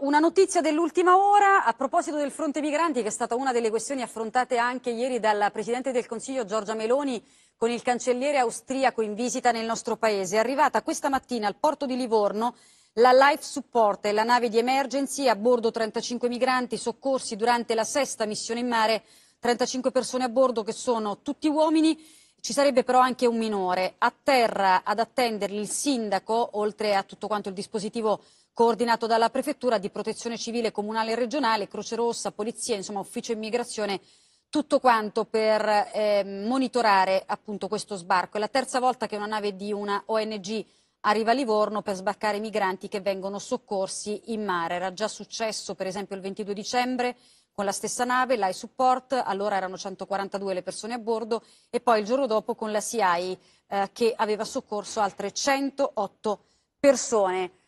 Una notizia dell'ultima ora a proposito del fronte migranti che è stata una delle questioni affrontate anche ieri dalla Presidente del Consiglio Giorgia Meloni con il cancelliere austriaco in visita nel nostro paese. È arrivata questa mattina al porto di Livorno la Life Support, la nave di emergency a bordo 35 migranti soccorsi durante la sesta missione in mare, 35 persone a bordo che sono tutti uomini ci sarebbe però anche un minore a terra ad attenderli il sindaco, oltre a tutto quanto il dispositivo coordinato dalla Prefettura di Protezione Civile Comunale e Regionale, Croce Rossa, Polizia, insomma Ufficio Immigrazione, tutto quanto per eh, monitorare appunto questo sbarco. È la terza volta che una nave di una ONG arriva a Livorno per sbarcare migranti che vengono soccorsi in mare. Era già successo per esempio il 22 dicembre con la stessa nave, l'I Support, allora erano 142 le persone a bordo e poi il giorno dopo con la CI eh, che aveva soccorso altre 108 persone.